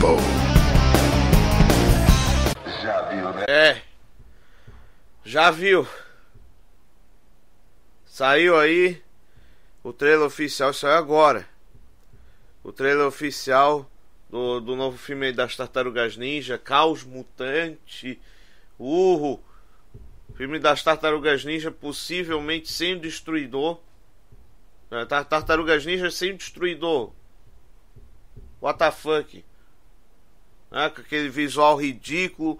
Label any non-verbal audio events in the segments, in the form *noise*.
Bowl. Já viu, né? É. Já viu. Saiu aí o trailer oficial, saiu agora. O trailer oficial do, do novo filme das Tartarugas Ninja, Caos Mutante. Urro! Filme das Tartarugas Ninja, possivelmente sem Destruidor. Né, Tartarugas Ninja sem Destruidor. What the fuck? né, com aquele visual ridículo.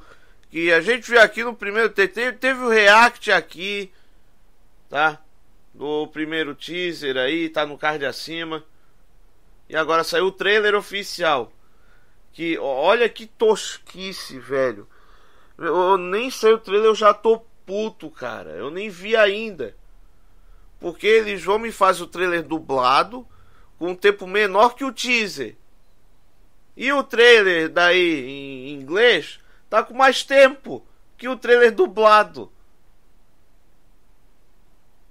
Que a gente viu aqui no primeiro TT, teve o react aqui, tá? Do primeiro teaser aí, tá no card acima. E agora saiu o trailer oficial. Que olha que tosquice, velho. Eu nem sei o trailer, eu já tô puto, cara. Eu nem vi ainda. Porque eles vão me fazer o trailer dublado com um tempo menor que o teaser. E o trailer daí em inglês tá com mais tempo que o trailer dublado.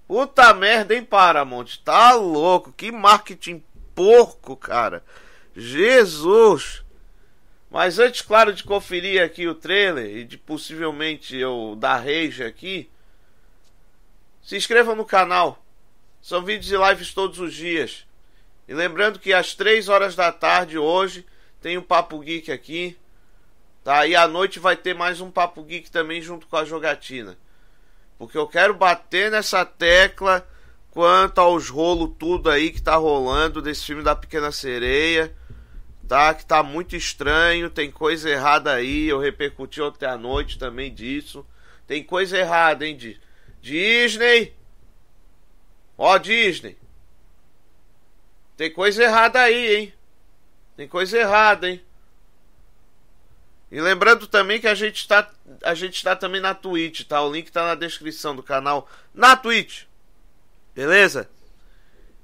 Puta merda, hein, Paramount? Tá louco, que marketing porco, cara. Jesus! Mas antes, claro, de conferir aqui o trailer e de possivelmente eu dar rage aqui, se inscrevam no canal. São vídeos e lives todos os dias. E lembrando que às 3 horas da tarde hoje tem o um Papo Geek aqui. Tá? E à noite vai ter mais um Papo Geek também junto com a jogatina. Porque eu quero bater nessa tecla quanto aos rolos tudo aí que tá rolando desse filme da Pequena Sereia. Tá? Que tá muito estranho, tem coisa errada aí. Eu repercuti ontem à noite também disso. Tem coisa errada, hein, Di? Disney! Ó, Disney! Tem coisa errada aí, hein? Tem coisa errada, hein? E lembrando também que a gente está a gente está também na Twitch, tá? O link tá na descrição do canal na Twitch. Beleza?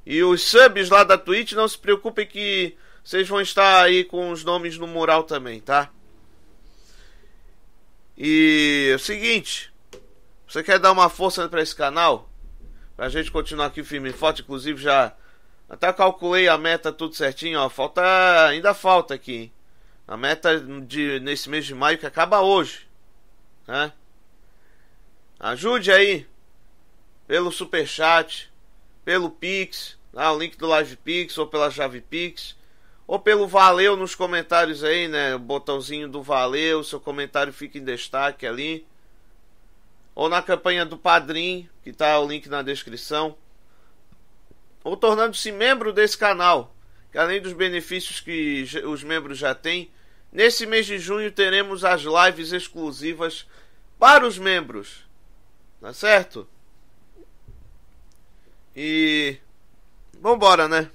E os subs lá da Twitch, não se preocupem que vocês vão estar aí com os nomes no mural também, tá? E é o seguinte, você quer dar uma força para esse canal? Pra gente continuar aqui firme e forte, inclusive já até calculei a meta tudo certinho, ó. Falta. Ainda falta aqui. A meta de, nesse mês de maio que acaba hoje. Né? Ajude aí. Pelo superchat. Pelo Pix. Lá, o link do Live Pix ou pela Chave Pix. Ou pelo valeu nos comentários aí, né? O botãozinho do valeu. Seu comentário fica em destaque ali. Ou na campanha do Padrim, que tá o link na descrição ou tornando-se membro desse canal, que além dos benefícios que os membros já têm, nesse mês de junho teremos as lives exclusivas para os membros. Tá certo? E vambora, né?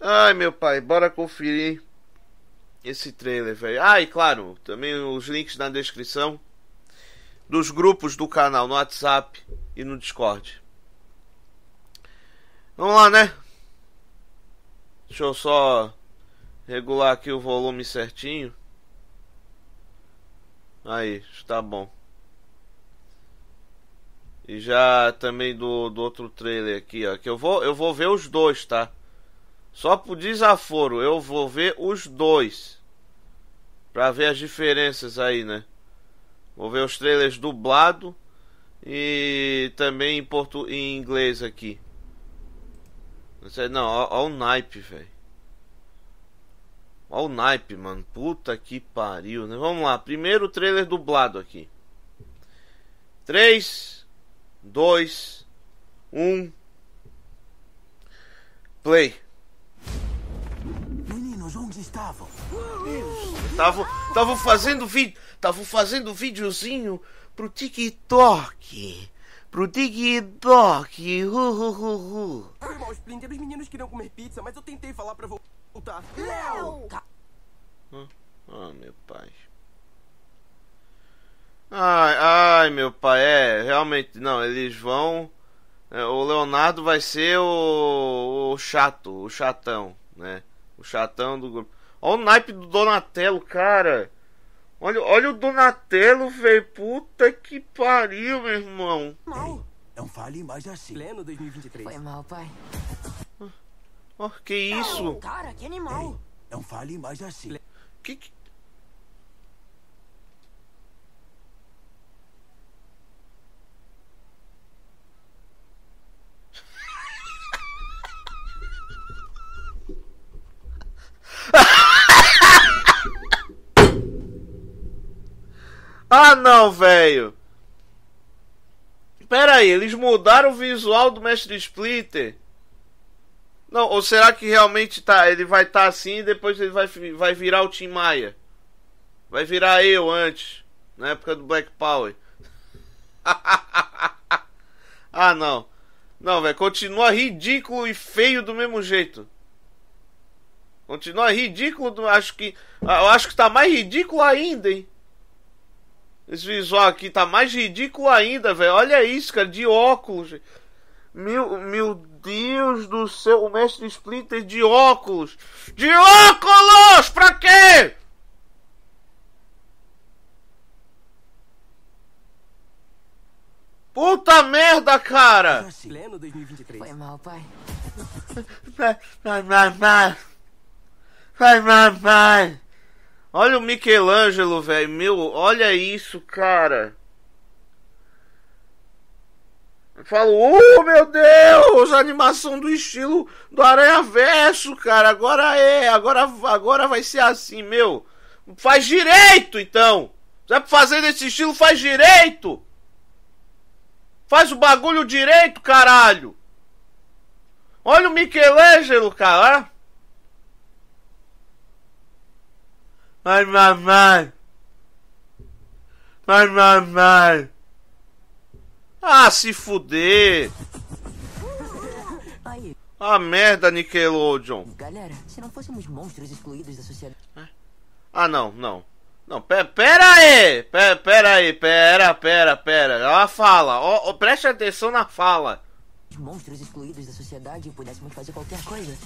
Ai, meu pai, bora conferir esse trailer, velho. Ah, e claro, também os links na descrição dos grupos do canal no WhatsApp e no Discord. Vamos lá, né? Deixa eu só regular aqui o volume certinho. Aí, está bom. E já também do, do outro trailer aqui, ó. Que eu vou, eu vou ver os dois, tá? Só por desaforo, eu vou ver os dois. Pra ver as diferenças aí, né? Vou ver os trailers dublado e também em, portu em inglês aqui. Não, ó, ó o naipe, velho. Ó o naipe, mano. Puta que pariu, né? Vamos lá. Primeiro trailer dublado aqui. 3, 2, 1. Play. Meninos, onde estavam? Estavam, estavam fazendo vídeo, estavam fazendo videozinho pro TikTok pro Dig Dog. Uh, Foi mal, Splinter. Os meninos queriam comer pizza, mas eu tentei falar pra voltar. Léo! Ah, ah, meu pai. Ai, ai, meu pai. É, realmente, não, eles vão... É, o Leonardo vai ser o, o chato, o chatão, né? O chatão do grupo. Olha o naipe do Donatello, cara. Olha, olha o Donatello, velho. Puta que pariu, meu irmão. Mal. Não é fale mais assim. Pleno 2023. Foi mal, pai. Oh, que isso? Não, cara, que animal. Ei, é, não é fale mais assim. Que, que Ah, não, velho. Pera aí, eles mudaram o visual do Mestre Splitter? Não, ou será que realmente tá, ele vai estar tá assim e depois ele vai, vai virar o Tim Maia? Vai virar eu antes, na época do Black Power. *laughs* ah, não. Não, velho, continua ridículo e feio do mesmo jeito. Continua ridículo, do, acho que eu acho que tá mais ridículo ainda, hein? Esse visual aqui tá mais ridículo ainda, velho. Olha isso, cara, de óculos. Meu, meu Deus do céu, o mestre Splinter de óculos. De óculos! Pra quê? Puta merda, cara! Foi mal, pai. vai, vai, vai. Vai, vai, vai. Olha o Michelangelo, velho. Meu, olha isso, cara. Eu falo, uh, meu Deus, animação do estilo do Aranha Verso, cara. Agora é, agora, agora vai ser assim, meu. Faz direito, então. Se é pra fazer desse estilo, faz direito. Faz o bagulho direito, caralho. Olha o Michelangelo, cara. Mas mamãe. Mas mamãe. Ah, se fuder. Aí. Ah, merda, Nickelodeon. Galera, se não fôssemos monstros excluídos da sociedade. É? Ah, não, não. Não, pera, pera aí! Pera, pera aí, pera, pera, pera. Ela é fala, ó, ó, preste atenção na fala. monstros excluídos da sociedade pudéssemos fazer qualquer coisa.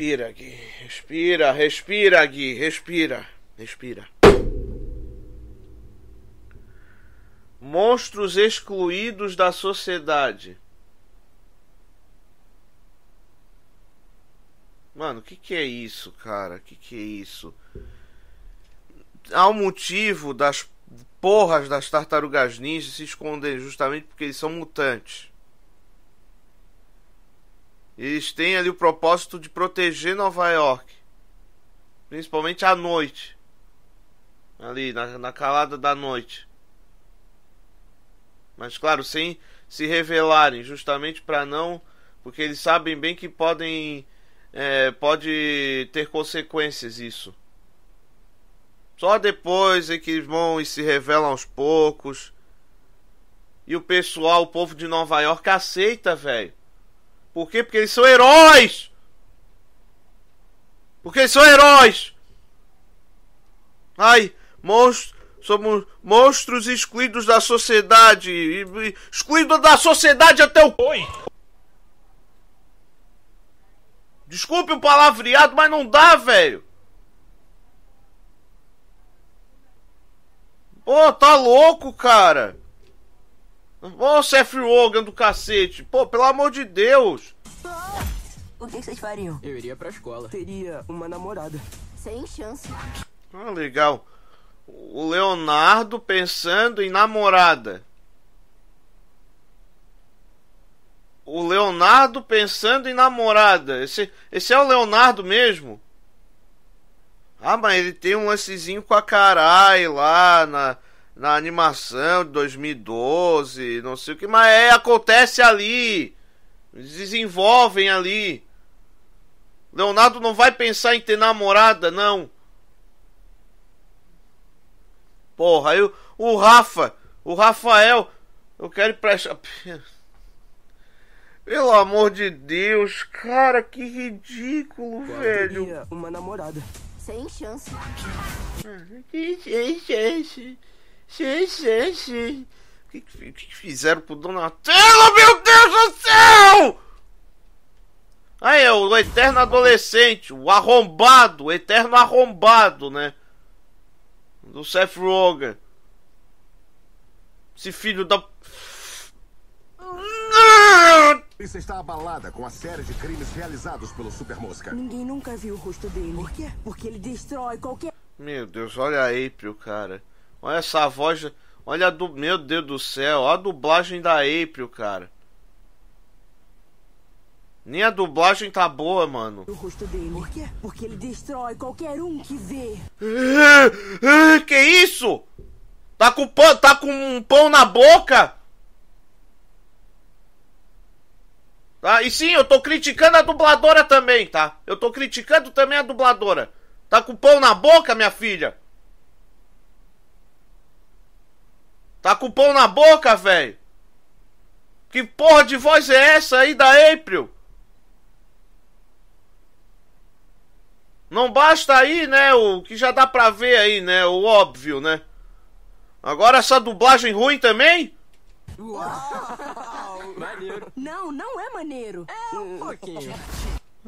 Respira, Gui. Respira, respira, Gui. Respira, respira. Monstros excluídos da sociedade. Mano, o que, que é isso, cara? O que, que é isso? Há um motivo das porras das tartarugas ninja se esconderem justamente porque eles são mutantes eles têm ali o propósito de proteger Nova York, principalmente à noite, ali na, na calada da noite. Mas claro, sem se revelarem, justamente para não, porque eles sabem bem que podem é, pode ter consequências isso. Só depois é que vão e se revelam aos poucos. E o pessoal, o povo de Nova York aceita, velho. Por quê? Porque eles são heróis! Porque eles são heróis! Ai, monstros. Somos monstros excluídos da sociedade. Excluídos da sociedade até o. Oi! Desculpe o palavreado, mas não dá, velho! Pô, tá louco, cara! Ô, Seth Rogen do cacete! Pô, pelo amor de Deus! O que vocês fariam? Eu iria pra escola. Teria uma namorada. Sem chance. Ah, legal. O Leonardo pensando em namorada. O Leonardo pensando em namorada. Esse, esse é o Leonardo mesmo? Ah, mas ele tem um lancezinho com a carai lá na na animação de 2012, não sei o que, mas é, acontece ali. Desenvolvem ali. Leonardo não vai pensar em ter namorada, não. Porra, aí o, o Rafa, o Rafael, eu quero prestar. Pelo amor de Deus, cara, que ridículo, velho. Uma namorada. Sem chance. É Sem chance. Sim, sim, sim. O que, que, que fizeram pro Donatello, meu Deus do céu! Aí é o eterno adolescente, o arrombado, o eterno arrombado, né? Do Seth Rogen. Esse filho da. Isso está abalada com a série de crimes realizados pelo Super Mosca. Ninguém nunca viu o rosto dele. Por quê? Porque ele destrói qualquer. Meu Deus, olha aí pro cara. Olha essa voz. Olha a do. Meu Deus do céu. Olha a dublagem da April, cara. Nem a dublagem tá boa, mano. O rosto dele. Por quê? Porque ele destrói qualquer um que vê. É, é, que isso? Tá com pão, tá com um pão na boca? Tá? E sim, eu tô criticando a dubladora também, tá? Eu tô criticando também a dubladora. Tá com pão na boca, minha filha? Tá com pão na boca, velho? Que porra de voz é essa aí da April? Não basta aí, né? O que já dá pra ver aí, né? O óbvio, né? Agora essa dublagem ruim também? Uau! maneiro. Não, não é maneiro. É um pouquinho. É.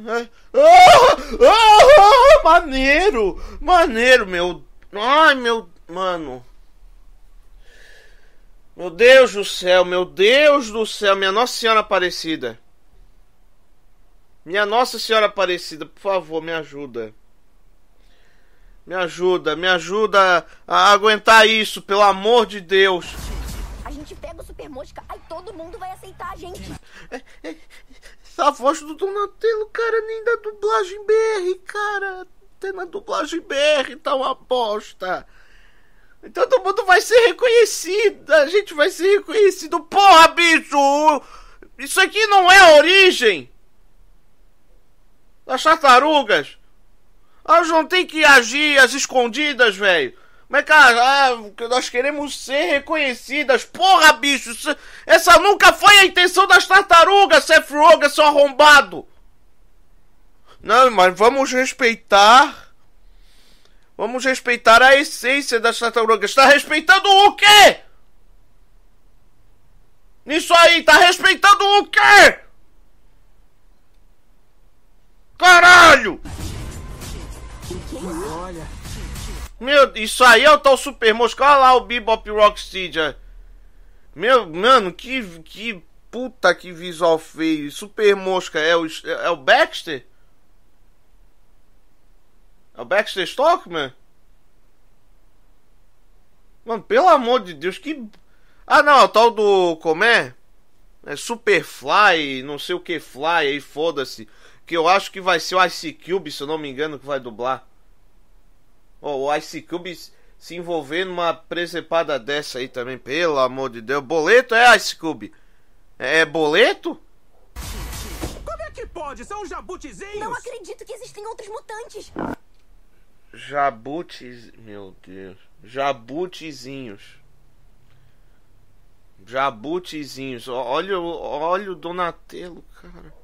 Ah, ah, ah, maneiro! Maneiro, meu. Ai, meu. Mano. Meu Deus do céu, meu Deus do céu, minha Nossa Senhora Aparecida. Minha Nossa Senhora Aparecida, por favor, me ajuda. Me ajuda, me ajuda a aguentar isso, pelo amor de Deus. A gente pega o Super Mosca, aí todo mundo vai aceitar a gente. É, é, essa voz do Donatello, cara, nem da dublagem BR, cara. Até na dublagem BR tá uma bosta. Então todo mundo vai ser reconhecido. A gente vai ser reconhecido. Porra, bicho! Isso aqui não é a origem das tartarugas. Elas ah, não tem que agir às escondidas, velho. Mas, que ah, nós queremos ser reconhecidas. Porra, bicho, isso, essa nunca foi a intenção das tartarugas, Seth Rogen, seu arrombado. Não, mas vamos respeitar Vamos respeitar a essência das tartarugas. Está respeitando o quê? Isso aí, está respeitando o quê? Caralho! Olha. Meu, isso aí é o tal Super Mosca. Olha lá o Bebop Rocksteady. Meu, mano, que, que puta que visual feio. Super Mosca é o, é o Baxter? É o Baxter Stockman? Mano, pelo amor de Deus, que. Ah não, é o tal do. Como é? É Superfly, não sei o que Fly aí, foda-se. Que eu acho que vai ser o Ice Cube, se eu não me engano, que vai dublar. Oh, o Ice Cube se envolver numa precepada dessa aí também, pelo amor de Deus. Boleto é Ice Cube? É, é boleto? Como é que pode? São jabutizinhos? Não acredito que existem outros mutantes. Jabutis. Meu Deus. Jabutizinhos. Jabutizinhos. Olha, olha o Donatello, cara.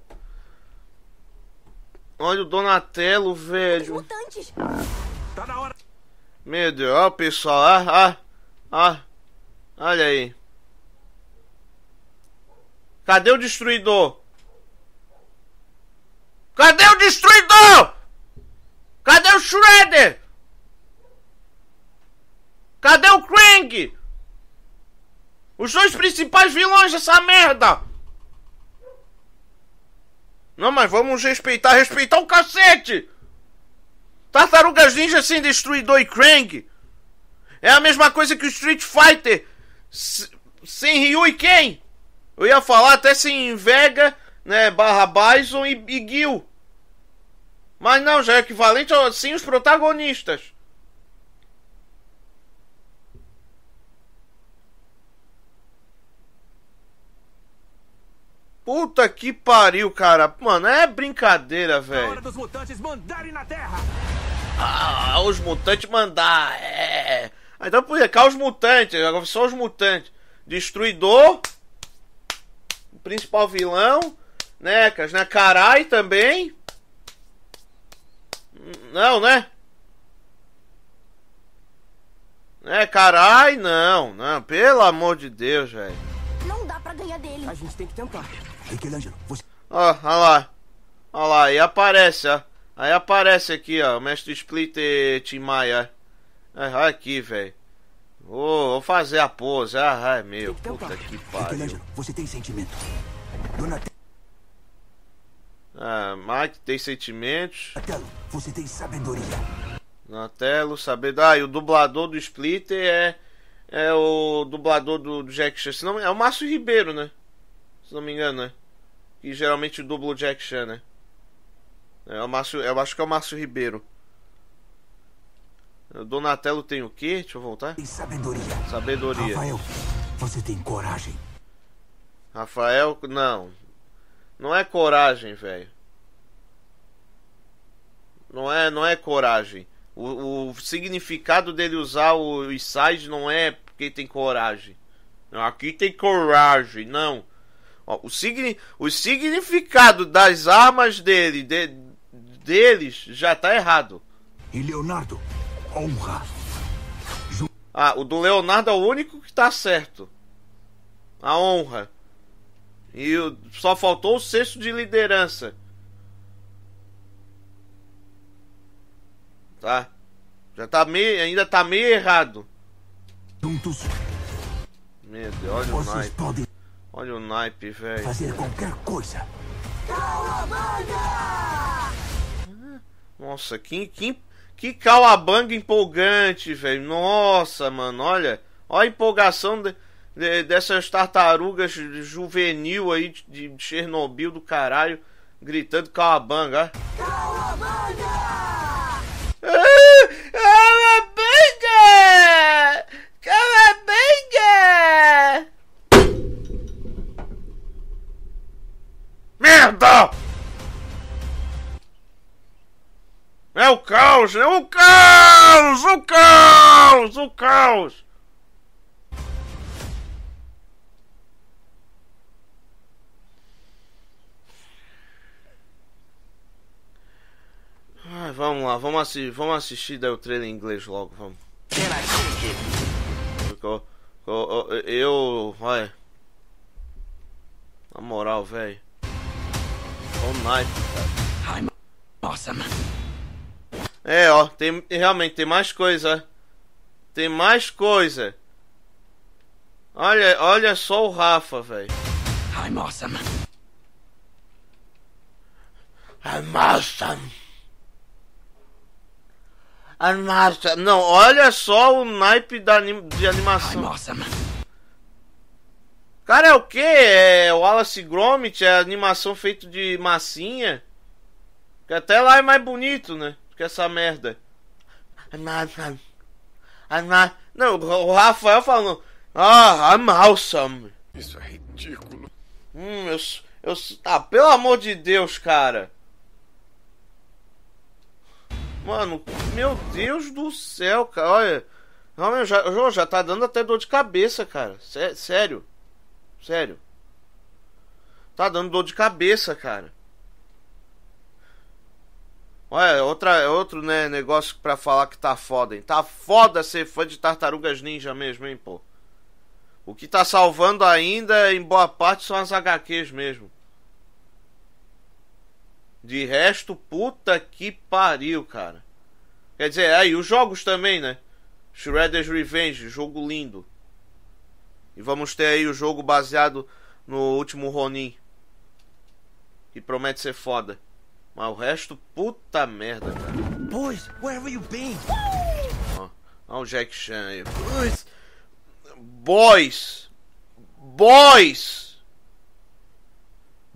Olha o Donatello, velho. Tá na hora. Meu Deus, ó, pessoal. Ah, ah, ah. Olha aí. Cadê o destruidor? Cadê o destruidor? Cadê o Shredder? Cadê o Krang? Os dois principais vilões dessa merda! Não, mas vamos respeitar, respeitar o cacete! Tartarugas Ninja sem Destruidor e Krang é a mesma coisa que o Street Fighter sem Ryu e Ken. Eu ia falar até sem Vega, né, barra Bison e, e Gil. Mas não, já é equivalente a sim os protagonistas. Puta que pariu, cara. Mano, é brincadeira, velho. dos mutantes mandarem na Terra. Ah, os mutantes mandar. É. Então, por cá, os mutantes. Agora só os mutantes. Destruidor. O principal vilão. Né, né Carai também. Não, né? É, né, carai, não, não, pelo amor de Deus, velho. Não dá pra ganhar dele. A gente tem que tentar. Michelangelo, você. Ó, olha lá. Olha lá, aí aparece, ó. Aí aparece aqui, ó, o mestre Splitter Tim Maia. É, aqui, velho. Vou, vou, fazer a pose. Ah, ai, meu, puta que pariu. Michelangelo, você tem sentimento. Dona ah, Mike tem sentimentos. Natelo, você tem sabedoria. Natelo, sabedoria. Ah, e o dublador do Splitter é. É o dublador do, do Jack Chan. Se não, é o Márcio Ribeiro, né? Se não me engano, né? Que geralmente dubla o Jack Chan, né? É o Márcio, eu acho que é o Márcio Ribeiro. Donatello tem o quê? Deixa eu voltar. E sabedoria. Sabedoria. Rafael, você tem coragem. Rafael, não. Não é coragem, velho. Não é, não é coragem. O, o significado dele usar o size não é porque tem coragem. Não, aqui tem coragem, não. Ó, o, signi, o significado das armas dele, de, deles, já tá errado. E Leonardo, honra. Ah, o do Leonardo é o único que tá certo. A honra. E só faltou o sexto de liderança. Tá? Já tá meio, ainda tá meio errado. Juntos. Meu Deus, olha Vocês o naipe. Podem... Olha o naipe, velho. Fazer qualquer coisa. Calabanga! Nossa, que, que, que calabanga empolgante, velho. Nossa, mano, olha. Olha a empolgação. De dessas tartarugas juvenil aí de Chernobyl do caralho, gritando calabanga. Calabanga! Calabanga! Calabanga! Merda! É o caos, é o caos, o caos, o caos! Ai, vamos lá, vamos, assi vamos assistir daí o trailer em inglês logo, vamos. Eu, eu, eu, olha. Na moral, velho. oh night, I'm awesome. É, ó, tem realmente tem mais coisa. Tem mais coisa. Olha, olha só o Rafa, velho. I'm awesome. I'm awesome. Ah, nossa, não, olha só o naipe da, de animação. Ai, nossa, mano. Cara, é o que? É Wallace Gromit, é animação feita de massinha. Que até lá é mais bonito, né? Que essa merda. Não, o Rafael falando. Ah, I'm awesome. Isso é ridículo. Hum, eu, eu. Ah, pelo amor de Deus, cara. Mano, meu Deus do céu, cara. Olha. Não, já, João, já tá dando até dor de cabeça, cara. Sé, sério. Sério. Tá dando dor de cabeça, cara. Olha, é outra, é outro né, negócio pra falar que tá foda, hein? Tá foda ser fã de Tartarugas Ninja mesmo, hein, pô? O que tá salvando ainda, em boa parte, são as HQs mesmo. De resto, puta que pariu, cara. Quer dizer, aí os jogos também, né? Shredder's Revenge, jogo lindo. E vamos ter aí o jogo baseado no último Ronin. Que promete ser foda. Mas o resto, puta merda, cara. Boys, where have you been? Ó, ó o Jack Chan aí. Boys! Boys! Boys!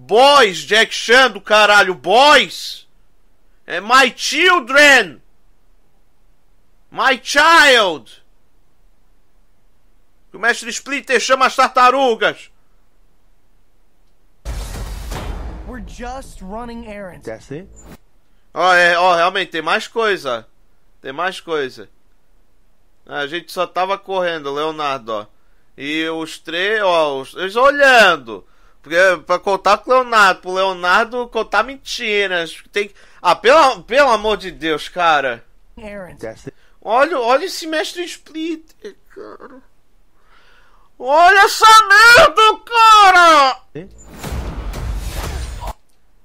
Boys, Jack Chan do caralho, boys. É my children. My child. o mestre Splinter chama as tartarugas. We're just running errands. That's it. Ó, oh, é, oh, realmente tem mais coisa. Tem mais coisa. A gente só tava correndo, Leonardo, ó. E os três, ó, os, eles olhando. Porque contar com o Leonardo, pro Leonardo contar mentiras. Tem Ah, pelo, pelo amor de Deus, cara. Olha, olha esse mestre Splitter, cara. Olha essa merda, cara!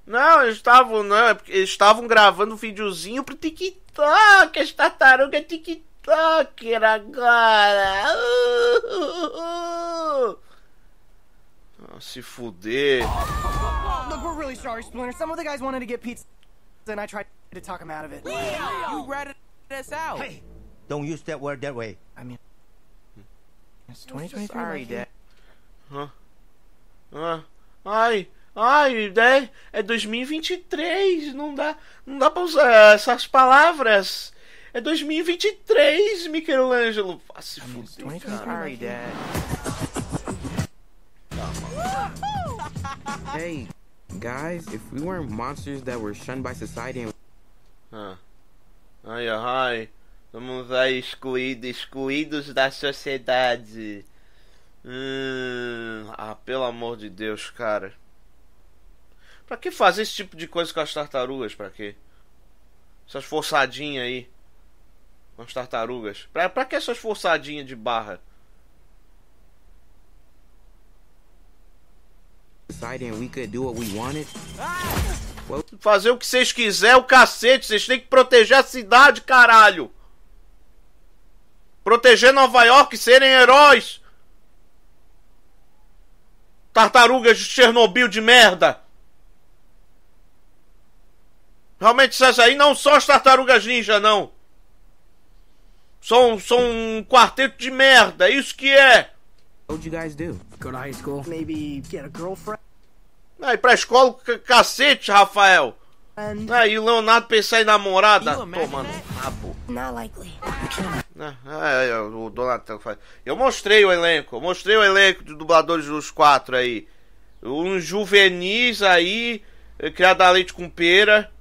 Não, eles estavam não, é eles estavam gravando um videozinho pro TikTok, as tartarugas TikToker agora. Uh, uh, uh. uh. Se fuder. Look, we're really sorry, Splinter. Some of the guys wanted to get pizza, and I tried to talk him out of it. Leo! You ratted us out. Hey, don't use that word that way. I mean, it's 2023. Sorry, Dad. Huh? Ah, ai, ai, né? é 2023, não dá, não dá para usar essas palavras. É 2023, Michelangelo. Ah, se fudeu, cara. Sorry, Dad. Hey, guys, if we weren't monsters that were shunned by society and. Ah. Ai, ai. Vamos aí, excluídos, excluídos da sociedade. Hum, ah, pelo amor de Deus, cara. Pra que fazer esse tipo de coisa com as tartarugas? Pra quê? Essas forçadinhas aí. Com as tartarugas. Pra, pra que essas forçadinhas de barra? Fazer o que vocês quiser, o cacete. Vocês têm que proteger a cidade, caralho. Proteger Nova York e serem heróis. Tartarugas de Chernobyl de merda. Realmente essas aí não são as tartarugas ninja, não. São, são um quarteto de merda, é isso que é. What did you guys do? Go to high school. Maybe get a girlfriend. Aí pra escola, cacete, Rafael. Aí ah, e o Leonardo pensar em namorada? Tomando rabo. Ah, ah, o Donatello faz. Eu mostrei o elenco, eu mostrei o elenco de dubladores dos quatro aí. Um juvenis aí, eh, criado a leite com pera.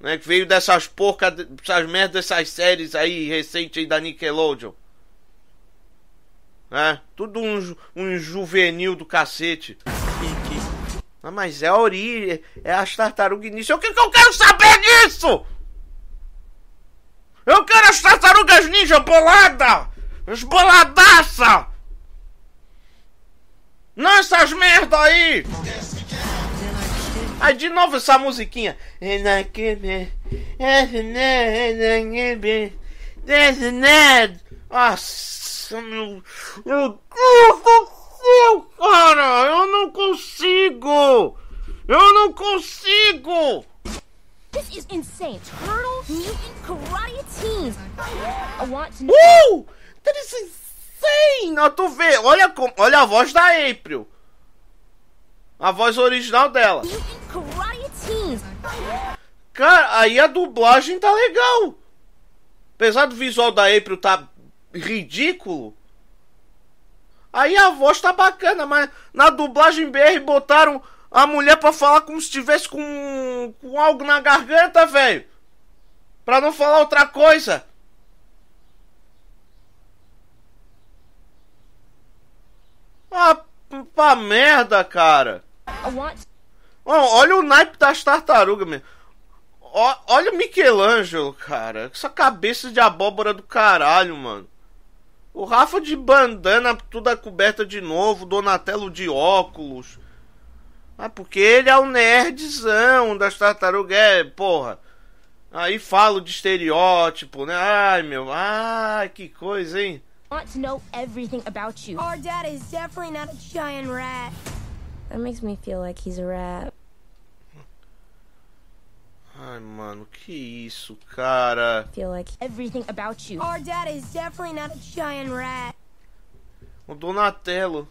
Né, que veio dessas porcas, dessas merdas, dessas séries aí recentes aí da Nickelodeon. Né? Tudo um, um juvenil do cacete. Ah, mas é a origem, é as tartarugas Ninja. O que, que eu quero saber disso? Eu quero as tartarugas ninja bolada! Esboladaça! Não essas merda aí! Aí de novo essa musiquinha. Nossa, meu. Meu cu, seu, cara! Eu não consigo! Eu não consigo! This is insane! Turtles, Mutant Karate Teens! I want to know... Uh! That is insane! tu vê, olha, como, olha a voz da April! A voz original dela. Cara, aí a dublagem tá legal. Apesar do visual da April tá ridículo, Aí a voz tá bacana, mas na dublagem BR botaram a mulher pra falar como se tivesse com, com algo na garganta, velho. Pra não falar outra coisa. Ah, pra merda, cara. Oh, olha o naipe das tartarugas, meu. olha o Michelangelo, cara. Essa cabeça de abóbora do caralho, mano. O Rafa de bandana, toda coberta de novo, Donatello de óculos. Ah, porque ele é o nerdzão das tartarugas, é, porra. Aí falo de estereótipo, né? Ai, meu, ai, que coisa, hein? Want to know everything about you. Our dad is definitely not a giant rat. That makes me feel like he's a rat. Ai, mano, que isso, cara. Feel like everything about you. Our dad is definitely not a giant rat. O Donatello.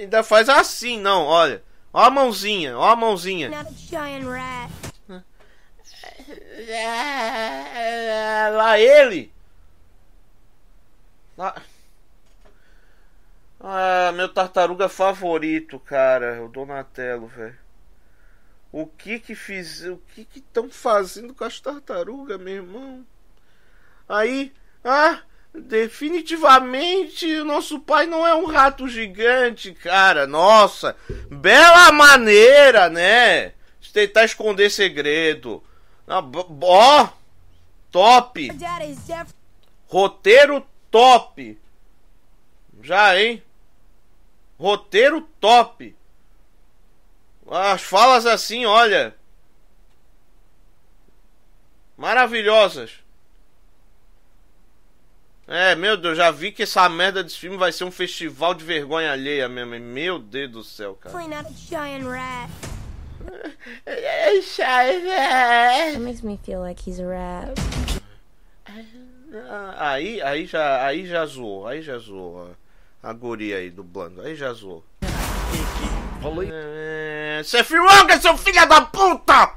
Ainda faz assim, não, olha. Ó a mãozinha, ó a mãozinha. Not rat. Lá ele. Lá... Ah, meu tartaruga favorito, cara, o Donatello, velho. O que que fiz, o que que estão fazendo com as tartarugas, meu irmão? Aí, ah, definitivamente o nosso pai não é um rato gigante, cara. Nossa, bela maneira, né? De tentar esconder segredo. Ó, top. É Roteiro top. Já, hein? Roteiro top. As falas assim, olha. Maravilhosas. É, meu Deus, já vi que essa merda desse filme vai ser um festival de vergonha alheia mesmo. Meu Deus do céu, cara. Clean up giant *laughs* makes me feel like he's Aí, aí já, aí já zoou, aí já zoou a guria aí dublando. Aí já zoou. Falou? É, Chef é Roga, seu filho da puta!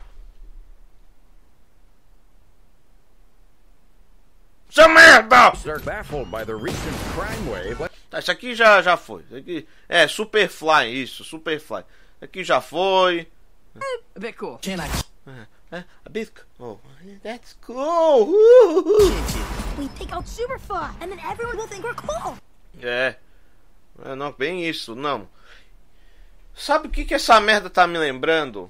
Seu é merda! Tá, isso aqui já, já foi. Isso aqui, é, Superfly, isso, Superfly. Aqui já foi. Becou. Uh, a é, bisc. Oh, that's cool. Woo We take out Superfly, and then everyone will think we're cool. É. É, não, bem isso, não. Sabe o que, que essa merda tá me lembrando?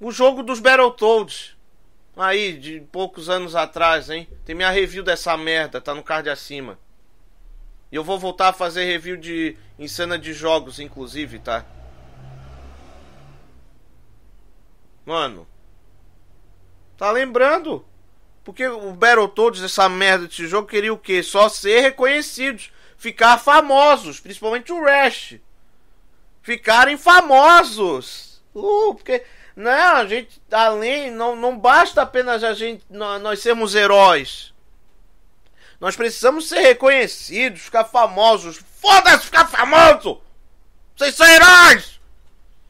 O jogo dos Battletoads. Aí, de poucos anos atrás, hein? Tem minha review dessa merda, tá no card acima. E eu vou voltar a fazer review de Insana de jogos, inclusive, tá? Mano. Tá lembrando? Porque o Battletoads, essa merda desse jogo, queria o quê? Só ser reconhecidos ficar famosos, principalmente o Rash. Ficarem famosos. Uh, porque não, né, a gente além não, não basta apenas a gente nós sermos heróis. Nós precisamos ser reconhecidos, ficar famosos. Foda-se ficar famoso! Vocês são heróis!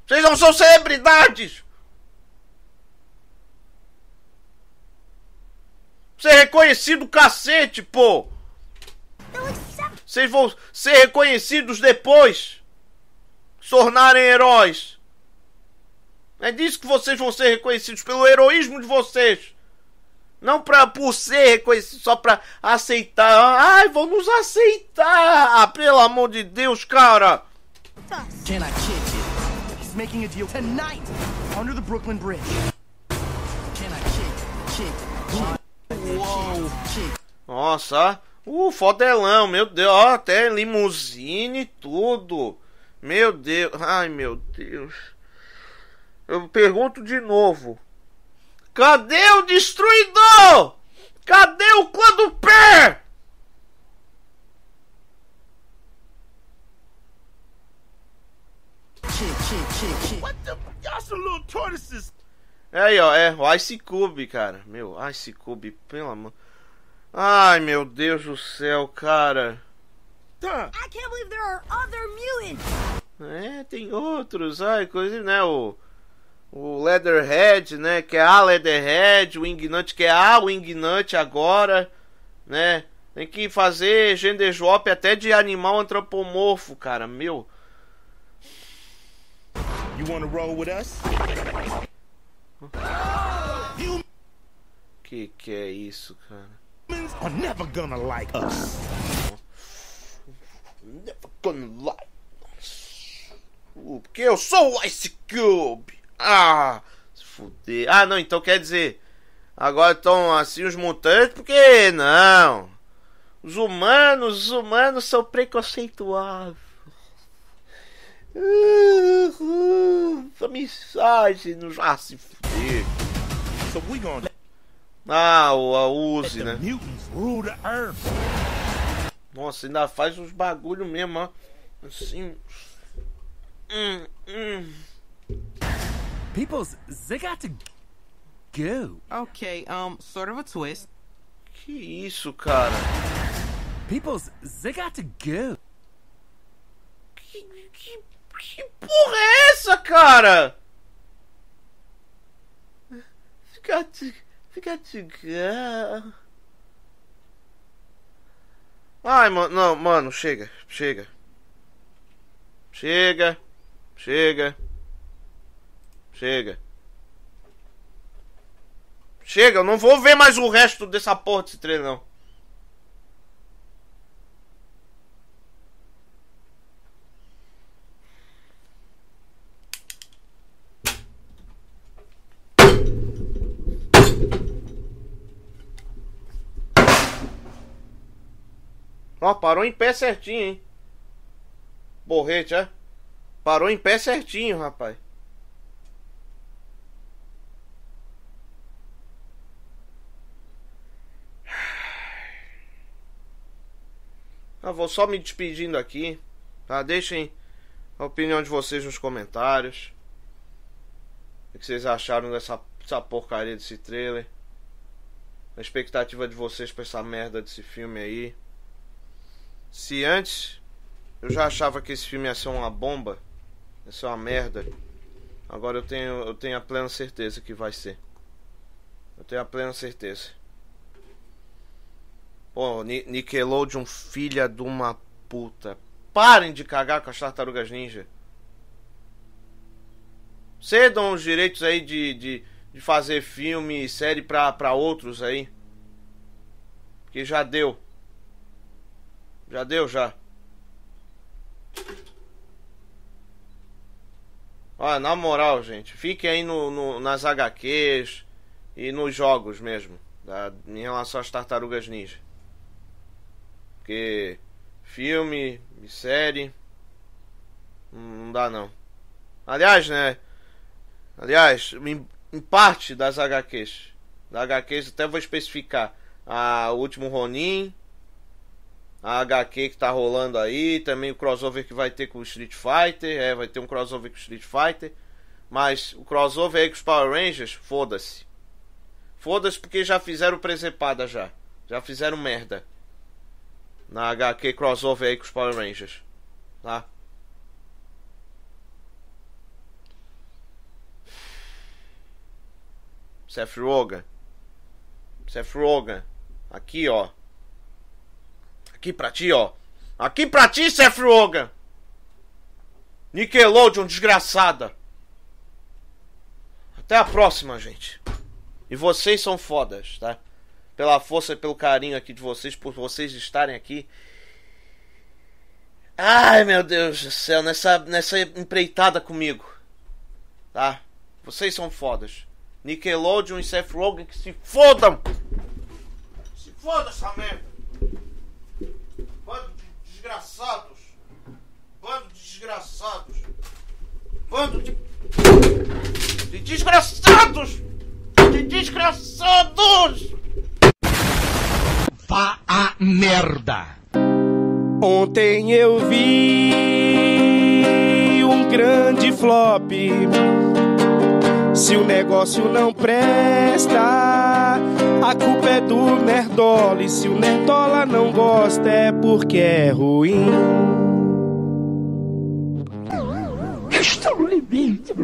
Vocês não são celebridades! Ser reconhecido, cacete, pô! Vocês vão ser reconhecidos depois. tornarem heróis. É disso que vocês vão ser reconhecidos, pelo heroísmo de vocês. Não pra, por ser reconhecido, só pra aceitar. Ai, vamos aceitar! Ah, pelo amor de Deus, cara! Nossa, Uh, fodelão, meu Deus. Ó, até limusine e tudo. Meu Deus. Ai, meu Deus. Eu pergunto de novo. Cadê o destruidor? Cadê o clã do pé? What the? little tortoises. Aí, ó, é o Ice Cube, cara. Meu, Ice Cube, pelo amor... Ai, meu Deus do céu, cara. Tá. É, tem outros. Ai, coisa, né? O, o Leatherhead, né? Que é a Leatherhead. O Wingnut, que é a Wingnut agora. Né? Tem que fazer gender swap até de animal antropomorfo, cara. Meu. You wanna roll with us? Que que é isso, cara? humans are never gonna like us. Never gonna like us. Uh, porque eu sou o Ice Cube. Ah, se fuder. Ah, não, então quer dizer. Agora estão assim os mutantes, porque não. Os humanos, os humanos são preconceituosos. Uh, uh, essa mensagem nos. Ah, se fuder. So we gonna... Ah, o, a Uzi, né? Nossa, ainda faz uns bagulho mesmo, ó. Assim. Hum, hum. Peoples, they got to go. Okay, um, sort of a twist. Que isso, cara? Peoples, they got to go. Que, que, que porra é essa, cara? Got to... Fica de go. Ai, mano, não, mano, chega, chega. Chega, chega. Chega. Chega, eu não vou ver mais o resto dessa porra desse treino, não. Ó, parou em pé certinho, hein? Borrete, ó. É? Parou em pé certinho, rapaz. Eu ah, vou só me despedindo aqui, tá? Deixem a opinião de vocês nos comentários. O que vocês acharam dessa, dessa porcaria desse trailer? A expectativa de vocês pra essa merda desse filme aí. Se antes eu já achava que esse filme ia ser uma bomba, ia ser uma merda, agora eu tenho, eu tenho a plena certeza que vai ser. Eu tenho a plena certeza. Pô, Nickelodeon, filha de uma puta. Parem de cagar com as tartarugas ninja. Cedam os direitos aí de, de, de fazer filme e série pra, pra outros aí. Que já deu. Já deu já. Olha, na moral, gente, fiquem aí no, no, nas HQs e nos jogos mesmo, em relação às tartarugas ninja. Porque filme, série, não dá não. Aliás, né? Aliás, em, em parte das HQs. Da HQs até vou especificar. A o último Ronin, a HQ que tá rolando aí, também o crossover que vai ter com o Street Fighter, é, vai ter um crossover com o Street Fighter, mas o crossover aí com os Power Rangers, foda-se. Foda-se porque já fizeram presepada já. Já fizeram merda. Na HQ crossover aí com os Power Rangers. Tá? Seth Rogen. Seth Rogen. Aqui, ó. Aqui pra ti, ó. Aqui pra ti, Seth Rogen. Nickelodeon, desgraçada. Até a próxima, gente. E vocês são fodas, tá? Pela força e pelo carinho aqui de vocês, por vocês estarem aqui. Ai, meu Deus do céu, nessa, nessa empreitada comigo. Tá? Vocês são fodas. Nickelodeon e Seth Rogen que se fodam! Se foda essa merda! desgraçados. Bando de desgraçados. Bando de. De desgraçados! De desgraçados! Vá a merda! Ontem eu vi um grande flop. Se o negócio não presta a culpa é do nerdola, e se o nerdola não gosta é porque é ruim. Estou no limite,